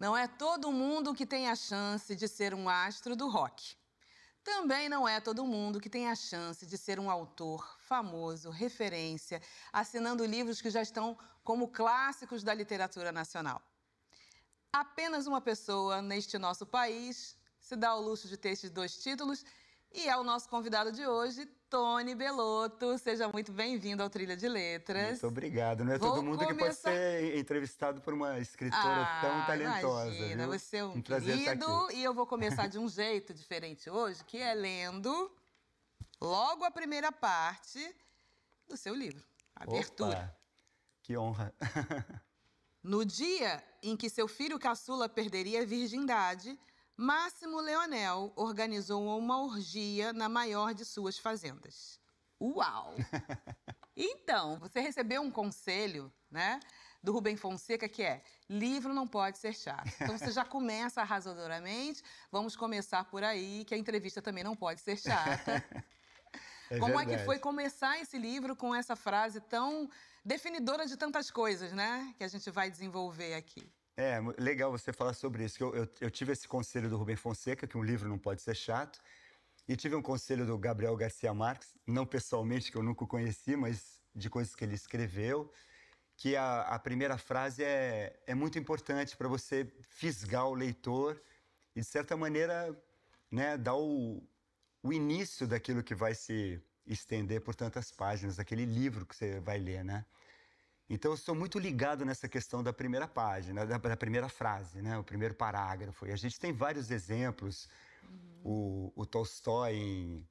Não é todo mundo que tem a chance de ser um astro do rock. Também não é todo mundo que tem a chance de ser um autor famoso, referência, assinando livros que já estão como clássicos da literatura nacional. Apenas uma pessoa neste nosso país se dá o luxo de ter esses dois títulos e é o nosso convidado de hoje, Tony Belotto. Seja muito bem-vindo ao Trilha de Letras. Muito obrigado. Não né? é Vou todo mundo começar... que pode ser entrevistado por uma escritora ah, tão talentosa. Imagina, viu? você é um, um querido. E eu vou começar de um jeito diferente hoje, que é lendo logo a primeira parte do seu livro, Abertura. Opa, que honra. No dia em que seu filho caçula perderia a virgindade, Máximo Leonel organizou uma orgia na maior de suas fazendas. Uau! Então, você recebeu um conselho, né? Do Rubem Fonseca, que é livro não pode ser chato. Então você já começa arrasadoramente, vamos começar por aí, que a entrevista também não pode ser chata. É Como verdade. é que foi começar esse livro com essa frase tão definidora de tantas coisas, né? Que a gente vai desenvolver aqui. É, legal você falar sobre isso. Eu, eu, eu tive esse conselho do Rubem Fonseca, que um livro não pode ser chato. E tive um conselho do Gabriel Garcia Marques, não pessoalmente, que eu nunca conheci, mas de coisas que ele escreveu, que a, a primeira frase é, é muito importante para você fisgar o leitor e, de certa maneira, né, dar o, o início daquilo que vai se estender por tantas páginas, aquele livro que você vai ler, né? Então, eu sou muito ligado nessa questão da primeira página, da, da primeira frase, né? o primeiro parágrafo. E a gente tem vários exemplos. Uhum. O, o Tolstói, em,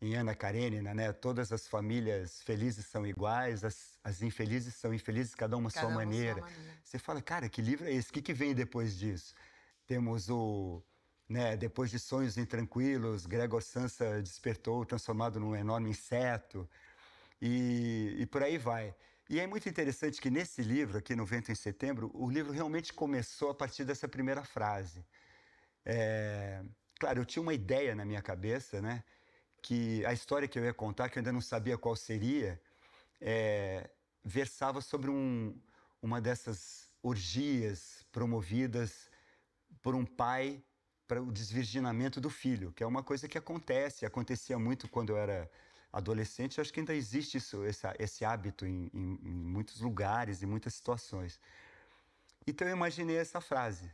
em Ana Karenina, né? todas as famílias felizes são iguais, as, as infelizes são infelizes, cada uma à sua maneira. Sua maneira. Você fala, cara, que livro é esse? O que, que vem depois disso? Temos o né? Depois de sonhos intranquilos, Gregor Sansa despertou, transformado num enorme inseto, e, e por aí vai. E é muito interessante que nesse livro, aqui no Vento em Setembro, o livro realmente começou a partir dessa primeira frase. É... Claro, eu tinha uma ideia na minha cabeça, né? Que a história que eu ia contar, que eu ainda não sabia qual seria, é... versava sobre um, uma dessas orgias promovidas por um pai para o desvirginamento do filho, que é uma coisa que acontece, acontecia muito quando eu era adolescente, eu acho que ainda existe isso, essa, esse hábito em, em, em muitos lugares, em muitas situações. Então eu imaginei essa frase,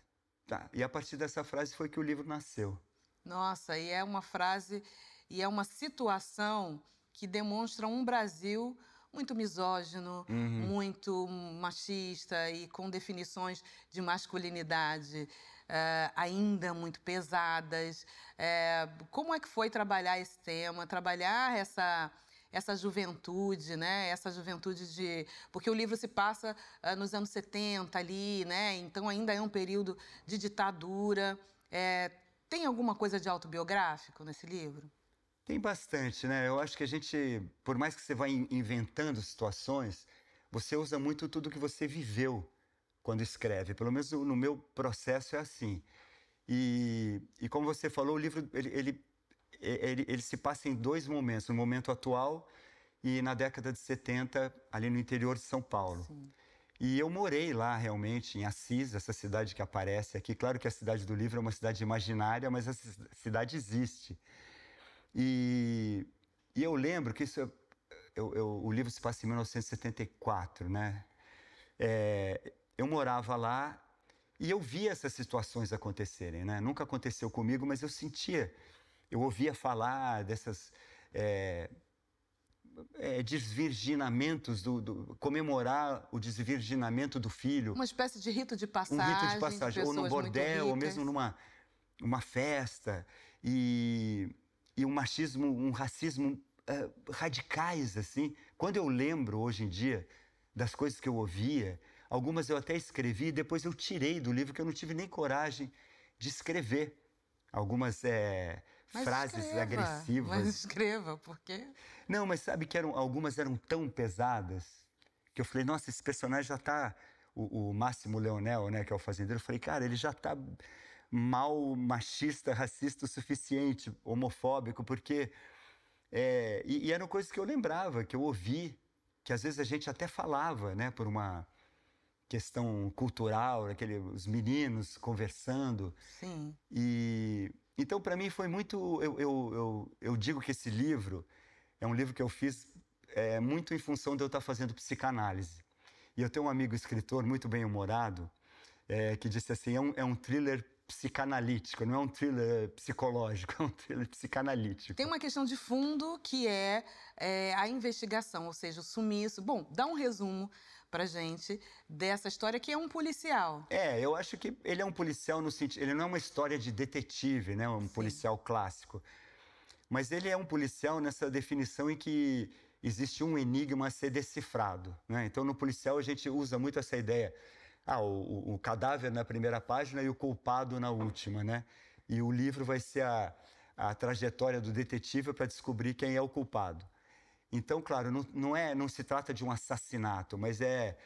tá? e a partir dessa frase foi que o livro nasceu. Nossa, e é uma frase, e é uma situação que demonstra um Brasil muito misógino, uhum. muito machista e com definições de masculinidade é, ainda muito pesadas. É, como é que foi trabalhar esse tema, trabalhar essa essa juventude, né? Essa juventude de. Porque o livro se passa uh, nos anos 70 ali, né? Então ainda é um período de ditadura. Tem alguma coisa de autobiográfico nesse livro? Tem bastante, né? Eu acho que a gente, por mais que você vá inventando situações, você usa muito tudo que você viveu quando escreve. Pelo menos no meu processo é assim. E, e como você falou, o livro ele, ele, ele, ele se passa em dois momentos: no momento atual e na década de 70, ali no interior de São Paulo. Sim. E eu morei lá realmente, em Assis, essa cidade que aparece aqui. Claro que a cidade do livro é uma cidade imaginária, mas essa cidade existe. E, e eu lembro que isso, eu, eu, o livro se passa em 1974, né? É, eu morava lá e eu via essas situações acontecerem, né? Nunca aconteceu comigo, mas eu sentia, eu ouvia falar dessas é, é, desvirginamentos, do, do, comemorar o desvirginamento do filho. Uma espécie de rito de passagem. Um rito de passagem, de ou num bordel, ou mesmo numa uma festa. E, e um machismo, um racismo é, radicais, assim. Quando eu lembro hoje em dia das coisas que eu ouvia, Algumas eu até escrevi, depois eu tirei do livro que eu não tive nem coragem de escrever. Algumas é, mas frases escreva, agressivas. Mas escreva, por quê? Não, mas sabe que eram, algumas eram tão pesadas que eu falei, nossa, esse personagem já está o, o, Máximo Leonel, né, que é o fazendeiro, eu falei, cara, ele já está mal machista, racista o suficiente, homofóbico, porque. É, e, e, eram coisas que eu lembrava, que eu ouvi, que às vezes a gente até falava, né, por uma questão cultural, aquele, os meninos conversando. Sim. E então para mim foi muito, eu, eu, eu, eu, digo que esse livro é um livro que eu fiz é, muito em função de eu estar tá fazendo psicanálise. E eu tenho um amigo escritor muito bem humorado é, que disse assim, é um, é um thriller psicanalítico, não é um thriller psicológico, é um thriller psicanalítico. Tem uma questão de fundo que é, é, a investigação, ou seja, o sumiço. Bom, dá um resumo pra gente dessa história, que é um policial. É, eu acho que ele é um policial no sentido. Ele não é uma história de detetive, né? Um Sim. policial clássico. Mas ele é um policial nessa definição em que existe um enigma a ser decifrado. Né? Então, no policial, a gente usa muito essa ideia. Ah, o, o cadáver na primeira página e o culpado na última, né? E o livro vai ser a, a trajetória do detetive para descobrir quem é o culpado. Então, claro, não, não, é, não se trata de um assassinato, mas é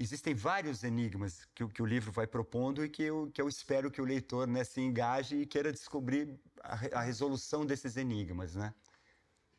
existem vários enigmas que, que o livro vai propondo e que eu, que eu espero que o leitor né, se engaje e queira descobrir a, a resolução desses enigmas, né?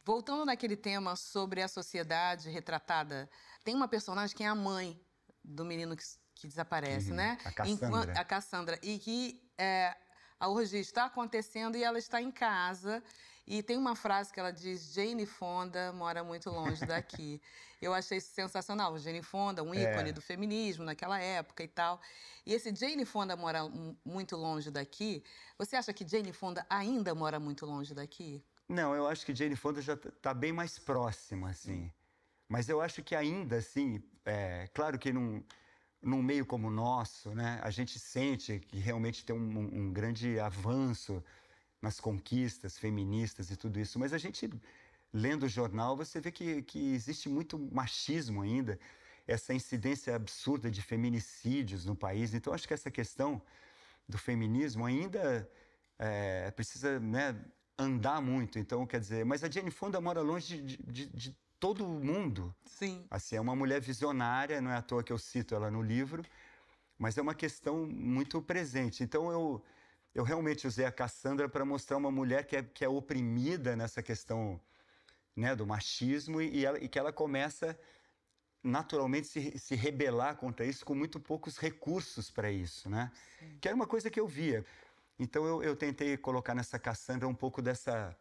Voltando naquele tema sobre a sociedade retratada, tem uma personagem que é a mãe do menino que, que desaparece, uhum, né? A Cassandra. a Cassandra. E que é, a orgia está acontecendo e ela está em casa. E tem uma frase que ela diz: Jane Fonda mora muito longe daqui. Eu achei sensacional. Jane Fonda, um é. ícone é. do feminismo naquela época e tal. E esse Jane Fonda mora muito longe daqui. Você acha que Jane Fonda ainda mora muito longe daqui? Não, eu acho que Jane Fonda já está tá bem mais próxima, assim. Hum. Mas eu acho que ainda assim, é, claro que não, num meio como o nosso, né, a gente sente que realmente tem um, um grande avanço nas conquistas feministas e tudo isso, mas a gente lendo o jornal você vê que, que existe muito machismo ainda, essa incidência absurda de feminicídios no país. Então acho que essa questão do feminismo ainda é, precisa né, andar muito. Então quer dizer, mas a Jane Fonda mora longe de, de, de todo mundo. Sim. Assim, é uma mulher visionária, não é à toa que eu cito ela no livro, mas é uma questão muito presente. Então eu eu realmente usei a Cassandra para mostrar uma mulher que é, que é oprimida nessa questão né, do machismo e, ela, e que ela começa naturalmente se, se, rebelar contra isso com muito poucos recursos para isso, né? Sim. Que era uma coisa que eu via. Então eu, eu tentei colocar nessa Cassandra um pouco dessa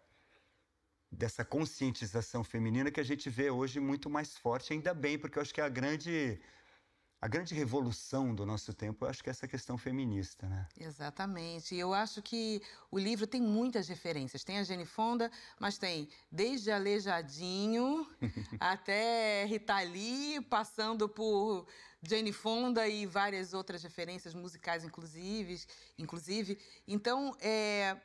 dessa conscientização feminina que a gente vê hoje muito mais forte, ainda bem, porque eu acho que é a grande a grande revolução do nosso tempo, eu acho que é essa questão feminista, né? Exatamente. E eu acho que o livro tem muitas referências. Tem a Jane Fonda, mas tem desde Aleijadinho até Rita Lee, passando por Jane Fonda e várias outras referências musicais, inclusive. inclusive. Então, é,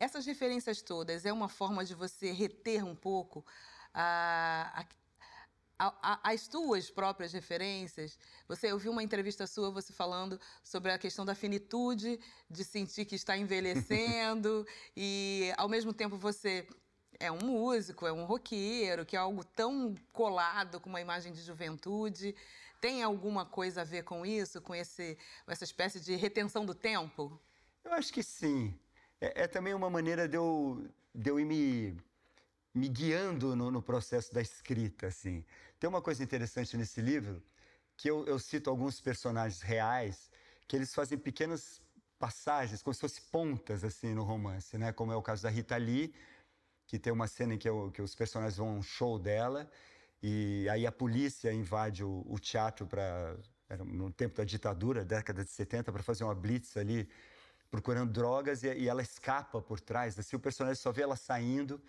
essas referências todas é uma forma de você reter um pouco a, a, a, as suas próprias referências. Você, ouviu uma entrevista sua você falando sobre a questão da finitude, de sentir que está envelhecendo e ao mesmo tempo você é um músico, é um roqueiro, que é algo tão colado com uma imagem de juventude. Tem alguma coisa a ver com isso, com esse, essa espécie de retenção do tempo? Eu acho que sim é, é, também uma maneira de eu, de eu ir me, me guiando no, no, processo da escrita. Assim. Tem uma coisa interessante nesse livro, que eu, eu cito alguns personagens reais, que eles fazem pequenas passagens, como se fossem pontas assim, no romance, né? como é o caso da Rita Lee, que tem uma cena em que, eu, que os personagens vão a um show dela, e aí a polícia invade o, o teatro para no tempo da ditadura, década de 70, para fazer uma blitz ali procurando drogas e, e ela escapa por trás. Assim, o personagem só vê ela saindo.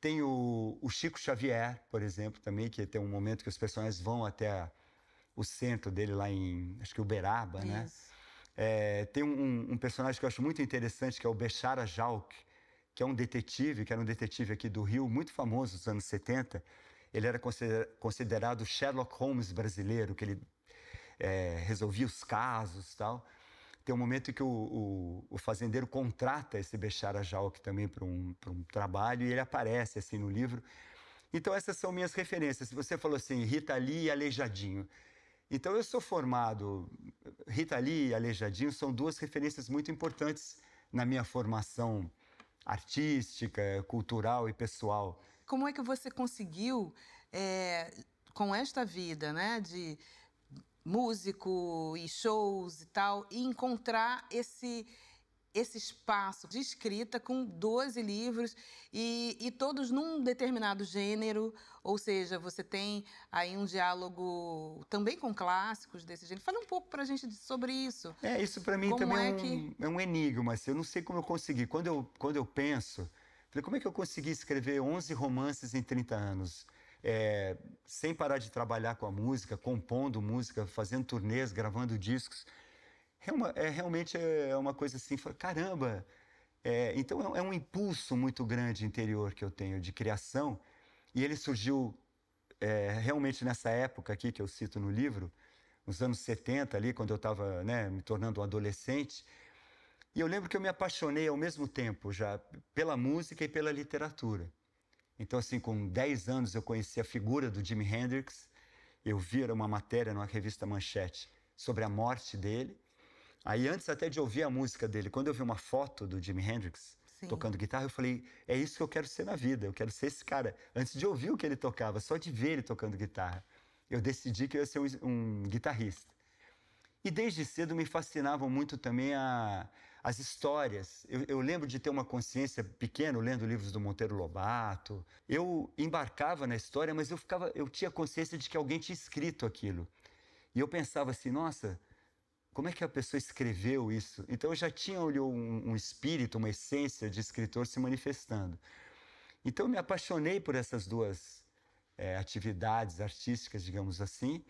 Tem o, o Chico Xavier, por exemplo, também, que tem um momento que os personagens vão até o centro dele lá em, acho que Uberaba, né? É, tem um, um, personagem que eu acho muito interessante, que é o Bechara Jalk, que é um detetive, que era um detetive aqui do Rio, muito famoso nos anos 70. Ele era considerado Sherlock Holmes brasileiro, que ele é, resolvia os casos tal. Tem um momento que o, o, o fazendeiro contrata esse Bechara Jalk também é para um, um trabalho e ele aparece assim no livro. Então, essas são minhas referências. Você falou assim, Rita Lee e Aleijadinho. Então, eu sou formado. Rita Lee e Aleijadinho são duas referências muito importantes na minha formação artística, cultural e pessoal. Como é que você conseguiu, é, com esta vida, né, de músico e shows e tal, e encontrar esse esse espaço de escrita com 12 livros e, e, todos num determinado gênero, ou seja, você tem aí um diálogo também com clássicos desse gênero. Fala um pouco para a gente sobre isso. É, isso para mim como também é, é, um, que... é um enigma, assim, eu não sei como eu consegui. Quando eu, quando eu penso, como é que eu consegui escrever 11 romances em 30 anos? é, sem parar de trabalhar com a música, compondo música, fazendo turnês, gravando discos. É, uma, é realmente é, é uma coisa assim, caramba. É, então é, é um impulso muito grande interior que eu tenho de criação e ele surgiu é, realmente nessa época aqui que eu cito no livro, nos anos 70 ali, quando eu estava né, me tornando um adolescente. E eu lembro que eu me apaixonei ao mesmo tempo já pela música e pela literatura. Então, assim, com 10 anos eu conheci a figura do Jimi Hendrix. Eu vi uma matéria numa revista Manchete sobre a morte dele. Aí, antes até de ouvir a música dele, quando eu vi uma foto do Jimi Hendrix Sim. tocando guitarra, eu falei: é isso que eu quero ser na vida, eu quero ser esse cara. Antes de ouvir o que ele tocava, só de ver ele tocando guitarra, eu decidi que eu ia ser um, um guitarrista. E desde cedo me fascinavam muito também a, as histórias. Eu, eu, lembro de ter uma consciência pequena lendo livros do Monteiro Lobato. Eu embarcava na história, mas eu ficava, eu tinha consciência de que alguém tinha escrito aquilo. E eu pensava assim, nossa, como é que a pessoa escreveu isso? Então eu já tinha olhou um, um espírito, uma essência de escritor se manifestando. Então eu me apaixonei por essas duas é, atividades artísticas, digamos assim.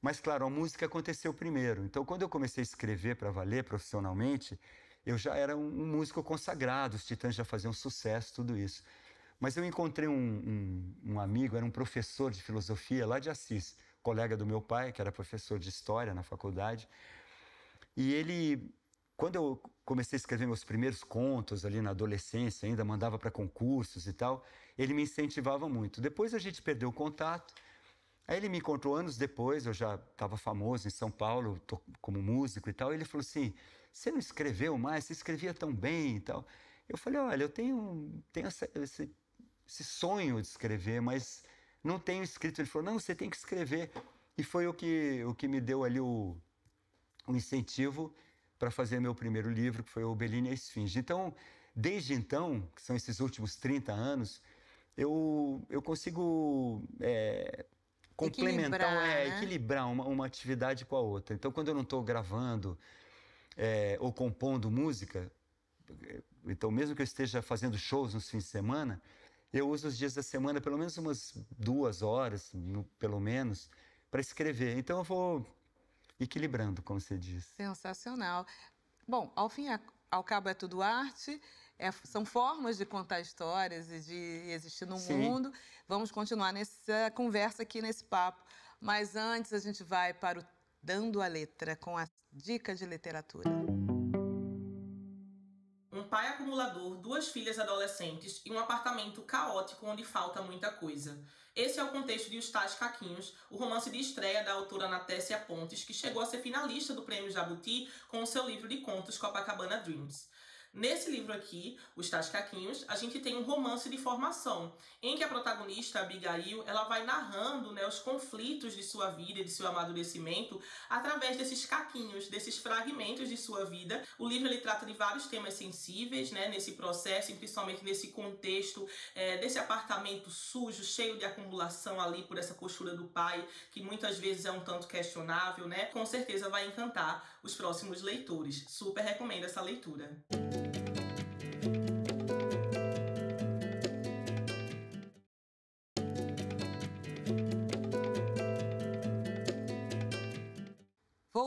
Mas, claro, a música aconteceu primeiro. Então, quando eu comecei a escrever para valer profissionalmente, eu já era um, um músico consagrado, os Titãs já faziam sucesso, tudo isso. Mas eu encontrei um, um, um, amigo, era um professor de filosofia lá de Assis, colega do meu pai, que era professor de história na faculdade. E ele, quando eu comecei a escrever meus primeiros contos ali na adolescência, ainda mandava para concursos e tal, ele me incentivava muito. Depois a gente perdeu o contato. Aí ele me encontrou anos depois, eu já estava famoso em São Paulo como músico e tal. E ele falou assim: você não escreveu mais, você escrevia tão bem e tal. Eu falei, olha, eu tenho, tenho essa, esse, esse sonho de escrever, mas não tenho escrito. Ele falou, não, você tem que escrever. E foi o que, o que me deu ali o, o incentivo para fazer meu primeiro livro, que foi o Beline e a Esfinge. Então, desde então, que são esses últimos 30 anos, eu, eu consigo é, complementar, equilibrar, é, né? equilibrar uma, uma atividade com a outra. Então, quando eu não estou gravando, é, ou compondo música, então mesmo que eu esteja fazendo shows nos fins de semana, eu uso os dias da semana pelo menos umas duas horas, no, pelo menos, para escrever. Então eu vou equilibrando, como você diz. Sensacional. Bom, ao fim ao cabo é tudo arte, é, são formas de contar histórias e de existir no Sim. mundo. Vamos continuar nessa conversa aqui, nesse papo. Mas antes a gente vai para o dando a letra com a dica de literatura. Um pai acumulador, duas filhas adolescentes e um apartamento caótico onde falta muita coisa. Esse é o contexto de Os Tais Caquinhos, o romance de estreia da autora Natécia Pontes, que chegou a ser finalista do Prêmio Jabuti com o seu livro de contos Copacabana Dreams. Nesse livro aqui, Os Tais Caquinhos, a gente tem um romance de formação, em que a protagonista, Abigail, ela vai narrando né, os conflitos de sua vida, e de seu amadurecimento, através desses caquinhos, desses fragmentos de sua vida. O livro ele trata de vários temas sensíveis né, nesse processo, principalmente nesse contexto é, desse apartamento sujo, cheio de acumulação ali por essa costura do pai, que muitas vezes é um tanto questionável, né? Com certeza vai encantar os próximos leitores. Super recomendo essa leitura.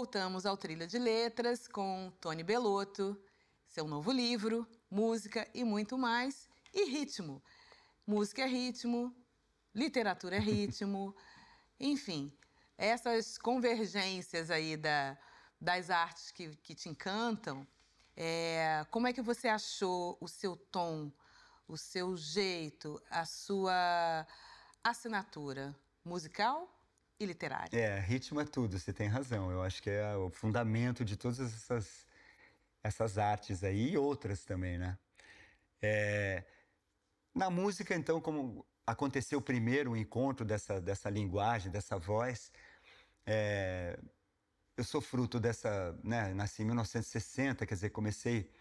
voltamos ao Trilha de Letras com Tony Belotto, seu novo livro, música e muito mais, e ritmo. Música é ritmo, literatura é ritmo, enfim, essas convergências aí da, das artes que, que te encantam. É, como é que você achou o seu tom, o seu jeito, a sua assinatura musical? e literária. É, ritmo é tudo, você tem razão. Eu acho que é o fundamento de todas essas, essas artes aí e outras também, né? É, na música, então, como aconteceu primeiro o encontro dessa, dessa linguagem, dessa voz, é, eu sou fruto dessa. Né, nasci em 1960, quer dizer, comecei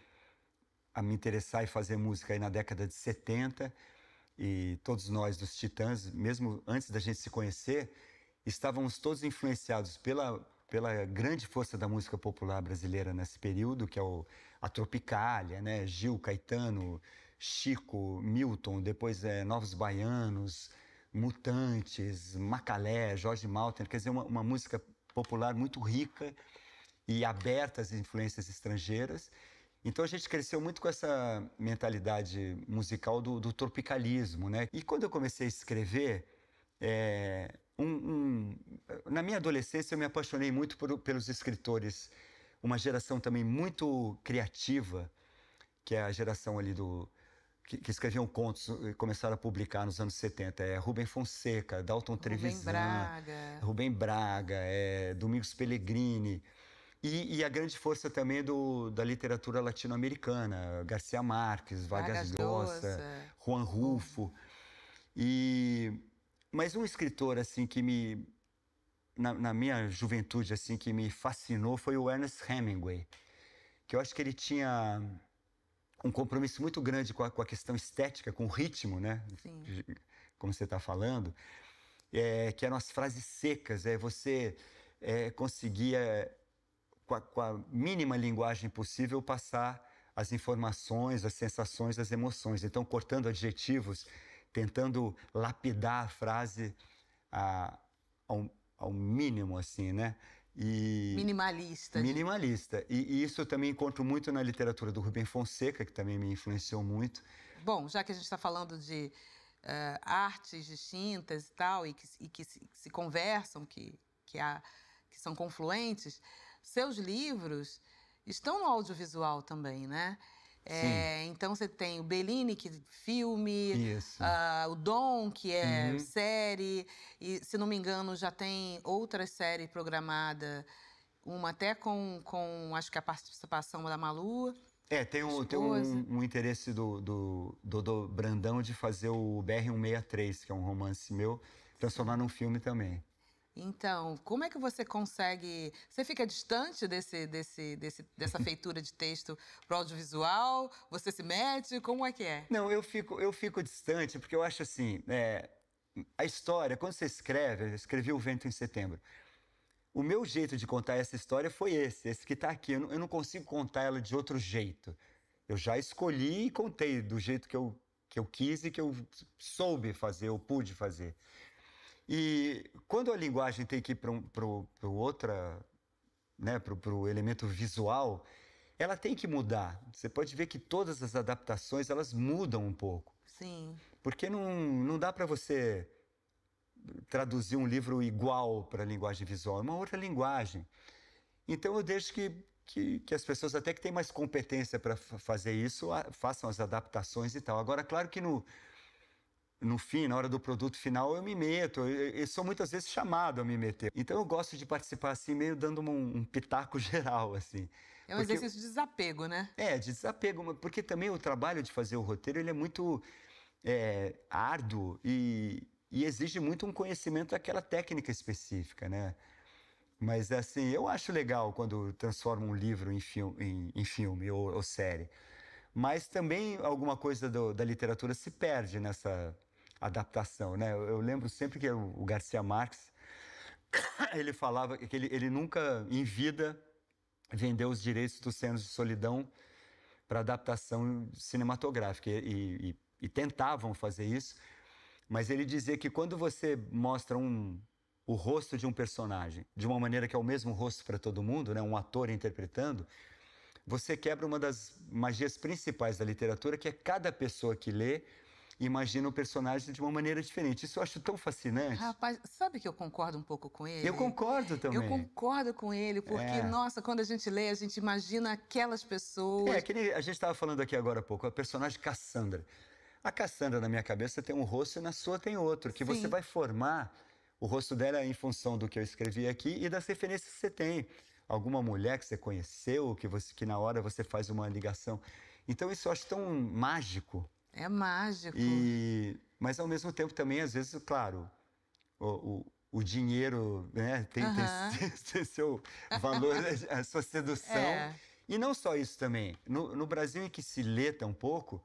a me interessar e fazer música aí na década de 70 e todos nós dos Titãs, mesmo antes da gente se conhecer, estávamos todos influenciados pela, pela grande força da música popular brasileira nesse período, que é o, a Tropicália, né? Gil, Caetano, Chico, Milton, depois é, Novos Baianos, Mutantes, Macalé, Jorge Malter, quer dizer, uma, uma música popular muito rica e aberta às influências estrangeiras. Então a gente cresceu muito com essa mentalidade musical do, do tropicalismo, né? E quando eu comecei a escrever, é, um, um, na minha adolescência eu me apaixonei muito por, pelos escritores, uma geração também muito criativa, que é a geração ali do que, que escreviam contos e começaram a publicar nos anos 70. É Rubem Fonseca, Dalton Rubem Trevisan, Braga. Rubem Braga, é Domingos Pellegrini. E, e, a grande força também do, da literatura latino-americana, Garcia Marques, Vargas, Vargas Llosa, Juan Rufo. E mas um escritor assim que me na, na, minha juventude assim que me fascinou foi o Ernest Hemingway, que eu acho que ele tinha um compromisso muito grande com a, com a questão estética, com o ritmo, né? Sim. Como você está falando, é, que eram as frases secas, é você é, conseguia com a, com a mínima linguagem possível passar as informações, as sensações, as emoções. Então, cortando adjetivos tentando lapidar a frase a, ao, ao mínimo, assim, né? E minimalista. Né? Minimalista. E, e, isso também encontro muito na literatura do Rubem Fonseca, que também me influenciou muito. Bom, já que a gente está falando de uh, artes distintas e tal, e que, e que se, se, conversam, que, que, há, que são confluentes, seus livros estão no audiovisual também, né? É, então você tem o Bellini, que é filme, uh, o Dom, que é uhum. série, e se não me engano já tem outra série programada, uma até com, com acho que a participação da Malu. É, tem um, tem um, um interesse do, do, do, do Brandão de fazer o BR-163, que é um romance meu, transformar num filme também. Então, como é que você consegue? Você fica distante desse, desse, desse dessa feitura de texto para audiovisual? Você se mete? Como é que é? Não, eu fico, eu fico distante porque eu acho assim, é, a história quando você escreve, eu escrevi o Vento em Setembro. O meu jeito de contar essa história foi esse, esse que está aqui. Eu não, eu não consigo contar ela de outro jeito. Eu já escolhi e contei do jeito que eu que eu quis e que eu soube fazer, eu pude fazer. E quando a linguagem tem que ir para um, outra, né, para o elemento visual, ela tem que mudar. Você pode ver que todas as adaptações elas mudam um pouco. Sim. Porque não, não dá para você traduzir um livro igual para a linguagem visual, é uma outra linguagem. Então eu deixo que, que, que as pessoas, até que têm mais competência para fazer isso, a, façam as adaptações e tal. Agora, claro que no, no fim, na hora do produto final, eu me meto. Eu, eu sou muitas vezes chamado a me meter. Então eu gosto de participar assim, meio dando um, um pitaco geral, assim. É um porque... exercício de desapego, né? É, de desapego, porque também o trabalho de fazer o roteiro ele é muito é, árduo e, e exige muito um conhecimento daquela técnica específica, né? Mas assim, eu acho legal quando transforma um livro em, em, em filme ou, ou, série. Mas também alguma coisa do, da literatura se perde nessa, adaptação, né? Eu, eu lembro sempre que o Garcia Marques ele falava que ele, ele nunca em vida vendeu os direitos dos cenos de solidão para adaptação cinematográfica e, e, e, tentavam fazer isso, mas ele dizia que quando você mostra um, o rosto de um personagem de uma maneira que é o mesmo rosto para todo mundo, né, um ator interpretando, você quebra uma das magias principais da literatura, que é cada pessoa que lê imagina o personagem de uma maneira diferente. Isso eu acho tão fascinante. Rapaz, sabe que eu concordo um pouco com ele? Eu concordo também. Eu concordo com ele, porque, é. nossa, quando a gente lê, a gente imagina aquelas pessoas. É, aquele, a gente estava falando aqui agora há pouco, a personagem Cassandra. A Cassandra, na minha cabeça, tem um rosto e na sua tem outro, que Sim. você vai formar o rosto dela em função do que eu escrevi aqui e das referências que você tem. Alguma mulher que você conheceu, que, você, que na hora você faz uma ligação. Então, isso eu acho tão mágico. É mágico. E, mas ao mesmo tempo também, às vezes, claro, o, o o dinheiro né, tem, uhum. tem, tem, seu valor, né, a sua sedução. É. E não só isso também. No, no Brasil, em que se lê tão pouco,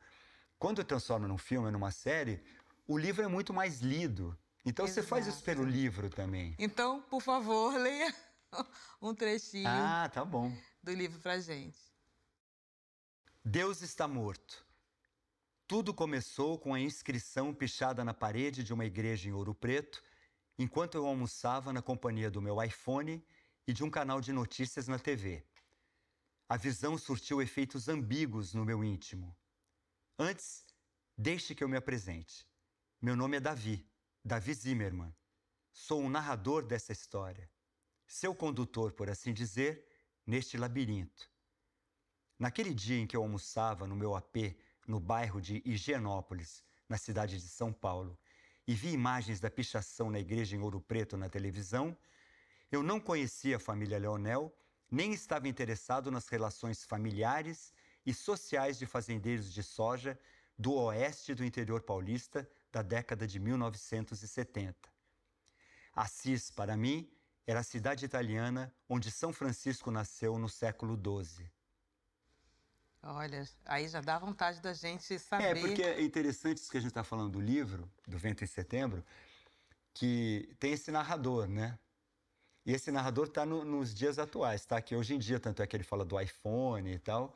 quando transforma num filme, numa série, o livro é muito mais lido. Então Exato. você faz isso pelo livro também. Então, por favor, leia um trechinho ah, tá bom. do livro pra gente. Deus está morto. Tudo começou com a inscrição pichada na parede de uma igreja em Ouro Preto, enquanto eu almoçava na companhia do meu iPhone e de um canal de notícias na TV. A visão surtiu efeitos ambíguos no meu íntimo. Antes, deixe que eu me apresente. Meu nome é Davi, Davi Zimmermann. Sou o narrador dessa história, seu condutor, por assim dizer, neste labirinto. Naquele dia em que eu almoçava no meu AP no bairro de Higienópolis, na cidade de São Paulo, e vi imagens da pichação na igreja em Ouro Preto na televisão, eu não conhecia a família Leonel, nem estava interessado nas relações familiares e sociais de fazendeiros de soja do oeste do interior paulista da década de 1970. Assis, para mim, era a cidade italiana onde São Francisco nasceu no século XII. Olha, aí já dá vontade da gente é, saber. É, porque é interessante isso que a gente está falando do livro, do Vento em Setembro, que tem esse narrador, né? E esse narrador está no, nos dias atuais, está aqui hoje em dia, tanto é que ele fala do iPhone e tal.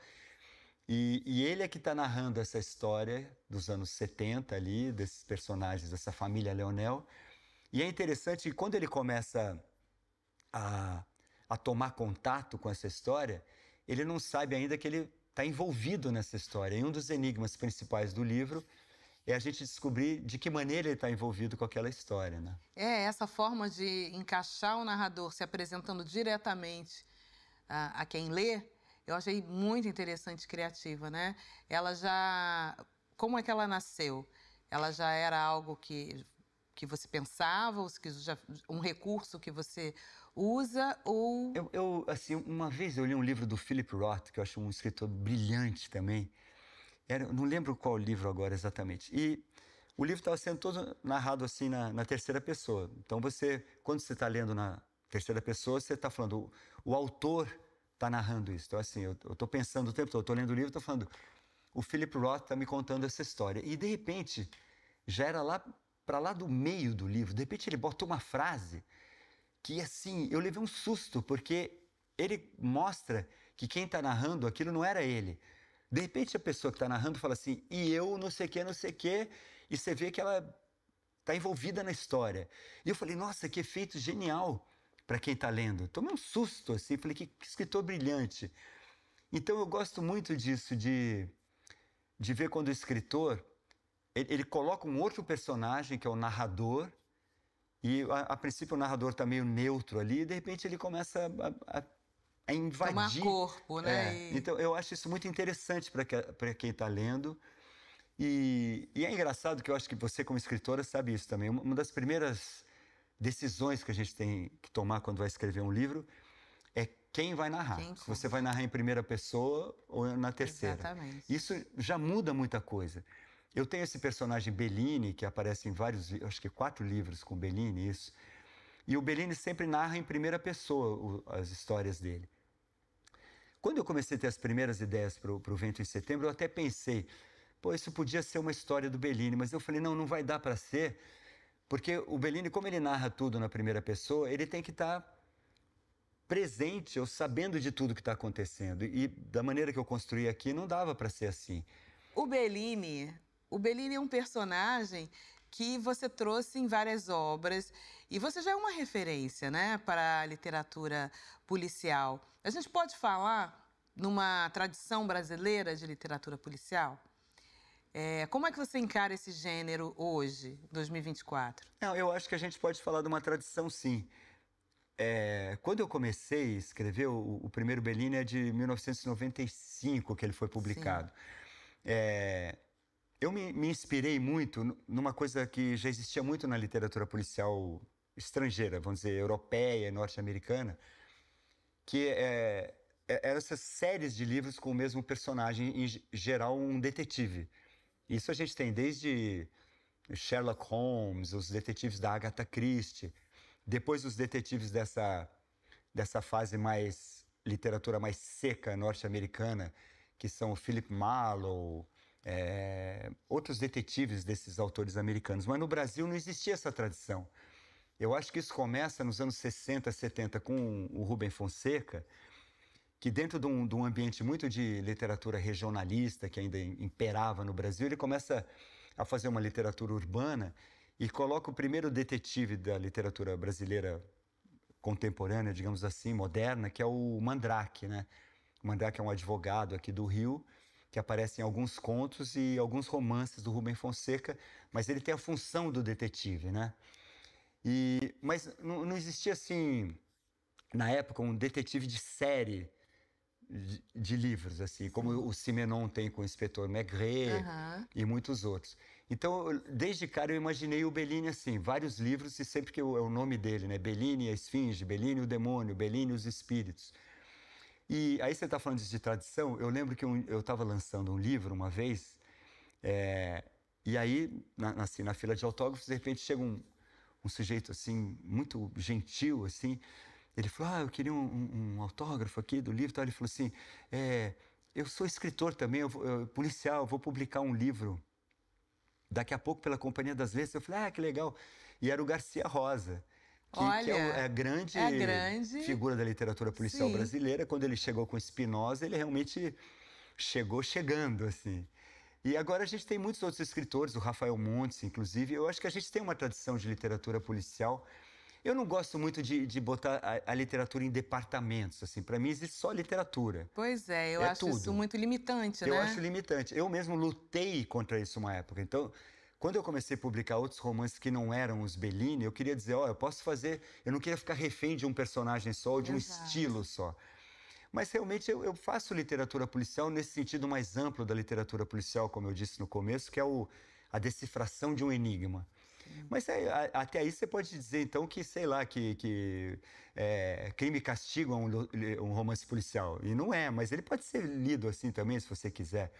E, e ele é que está narrando essa história dos anos 70 ali, desses personagens, dessa família Leonel. E é interessante que quando ele começa a, a tomar contato com essa história, ele não sabe ainda que ele tá envolvido nessa história. E um dos enigmas principais do livro é a gente descobrir de que maneira ele está envolvido com aquela história, né? É, essa forma de encaixar o narrador se apresentando diretamente a, a quem lê, eu achei muito interessante e criativa, né? Ela já... Como é que ela nasceu? Ela já era algo que, que você pensava, ou que já, um recurso que você usa ou. Eu, eu, assim, uma vez eu li um livro do Philip Roth, que eu acho um escritor brilhante também. Era, não lembro qual livro agora exatamente. E o livro estava sendo todo narrado assim na, na, terceira pessoa. Então você, quando você está lendo na terceira pessoa, você está falando, o, o autor está narrando isso. Então assim, eu estou pensando o tempo todo, estou lendo o livro, estou falando, o Philip Roth está me contando essa história. E de repente, já era lá para lá do meio do livro, de repente ele botou uma frase que assim, eu levei um susto, porque ele mostra que quem está narrando aquilo não era ele. De repente a pessoa que está narrando fala assim, e eu não sei o que, não sei o que, e você vê que ela está envolvida na história. E eu falei, nossa, que efeito genial para quem está lendo. Tomei um susto assim, falei, que, que escritor brilhante. Então eu gosto muito disso, de, de ver quando o escritor ele, ele, coloca um outro personagem, que é o narrador, e a, a, princípio o narrador está meio neutro ali, e de repente ele começa a, a, a invadir. Tomar corpo, né? É. E... Então eu acho isso muito interessante para quem está lendo. E, e, é engraçado que eu acho que você, como escritora, sabe isso também. Uma, uma das primeiras decisões que a gente tem que tomar quando vai escrever um livro é quem vai narrar. Quem Você vai narrar em primeira pessoa ou na terceira. Exatamente. Isso já muda muita coisa. Eu tenho esse personagem Bellini, que aparece em vários, acho que quatro livros com Bellini, isso. E o Bellini sempre narra em primeira pessoa as histórias dele. Quando eu comecei a ter as primeiras ideias para o Vento em Setembro, eu até pensei, pô, isso podia ser uma história do Bellini, mas eu falei, não, não vai dar para ser, porque o Bellini, como ele narra tudo na primeira pessoa, ele tem que estar tá presente ou sabendo de tudo que está acontecendo. E da maneira que eu construí aqui, não dava para ser assim. O Bellini o Bellini é um personagem que você trouxe em várias obras e você já é uma referência, né, para a literatura policial. A gente pode falar numa tradição brasileira de literatura policial? É, como é que você encara esse gênero hoje, 2024? Não, eu acho que a gente pode falar de uma tradição, sim. É, quando eu comecei a escrever, o, o, primeiro Bellini é de 1995 que ele foi publicado. Sim. É, eu me, me inspirei muito numa coisa que já existia muito na literatura policial estrangeira, vamos dizer, europeia, norte-americana, que é, é, eram essas séries de livros com o mesmo personagem, em geral um detetive. Isso a gente tem desde Sherlock Holmes, os detetives da Agatha Christie, depois os detetives dessa, dessa fase mais literatura mais seca norte-americana, que são o Philip Marlowe, é, outros detetives desses autores americanos. Mas no Brasil não existia essa tradição. Eu acho que isso começa nos anos 60, 70 com o Rubem Fonseca, que dentro de um, de um ambiente muito de literatura regionalista que ainda imperava no Brasil, ele começa a fazer uma literatura urbana e coloca o primeiro detetive da literatura brasileira contemporânea, digamos assim, moderna, que é o Mandrake, né? O Mandrake é um advogado aqui do Rio que aparece em alguns contos e alguns romances do Rubem Fonseca, mas ele tem a função do detetive, né? E, mas não, não existia assim, na época, um detetive de série de, de livros, assim, como o Simenon tem com o inspetor Maigret uhum. e muitos outros. Então, desde cara, eu imaginei o Bellini assim, vários livros, e sempre que eu, é o nome dele, né? Bellini, a Esfinge, Bellini, o Demônio, Bellini, os Espíritos. E aí você está falando disso de tradição. Eu lembro que um, eu estava lançando um livro uma vez, é, e aí, na, assim, na fila de autógrafos, de repente chega um, um sujeito assim, muito gentil, assim. Ele falou: Ah, eu queria um, um, um autógrafo aqui do livro. Tal. Ele falou assim: é, Eu sou escritor também, eu eu, policial, eu vou publicar um livro daqui a pouco pela Companhia das Letras. Eu falei, ah, que legal. E era o Garcia Rosa que, é Olha, que é, a grande, é grande, figura da literatura policial Sim. brasileira. Quando ele chegou com Spinoza, ele realmente chegou chegando, assim. E agora a gente tem muitos outros escritores, o Rafael Montes, inclusive. Eu acho que a gente tem uma tradição de literatura policial. Eu não gosto muito de, de botar a, a, literatura em departamentos, assim. Para mim existe só literatura. Pois é, eu é acho tudo. isso muito limitante, né? Eu acho limitante. Eu mesmo lutei contra isso uma época. Então, quando eu comecei a publicar outros romances que não eram os Bellini, eu queria dizer, ó, oh, eu posso fazer, eu não queria ficar refém de um personagem só ou de um Exato. estilo só. Mas realmente eu, eu, faço literatura policial nesse sentido mais amplo da literatura policial, como eu disse no começo, que é o, a decifração de um enigma. Mas é, a, até aí você pode dizer então que, sei lá, que, que é, crime e castigo é um, um romance policial. E não é, mas ele pode ser lido assim também, se você quiser.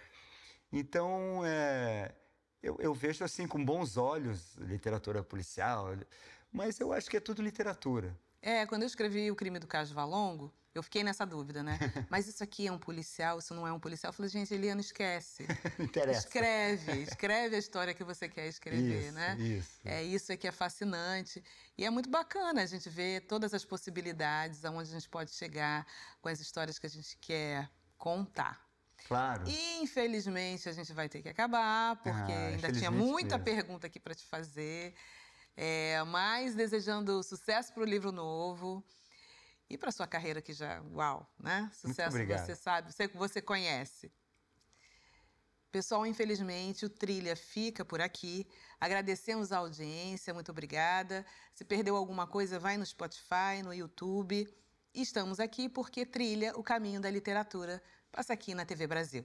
Então, é, eu, eu, vejo assim com bons olhos literatura policial, mas eu acho que é tudo literatura. É, quando eu escrevi O Crime do Caso Valongo, eu fiquei nessa dúvida, né? Mas isso aqui é um policial, isso não é um policial. Eu falei, gente, Eliana, esquece. Interessa. Escreve, escreve a história que você quer escrever, isso, né? Isso. É isso é que é fascinante. E é muito bacana a gente ver todas as possibilidades, aonde a gente pode chegar com as histórias que a gente quer contar. Claro. E infelizmente a gente vai ter que acabar, porque ah, ainda tinha muita mesmo. pergunta aqui para te fazer. É, mas desejando sucesso para o livro novo e para sua carreira que já, uau, né? Sucesso você sabe, você você conhece. Pessoal, infelizmente, o Trilha fica por aqui. Agradecemos a audiência, muito obrigada. Se perdeu alguma coisa, vai no Spotify, no YouTube. Estamos aqui porque Trilha, o caminho da literatura, passa aqui na TV Brasil.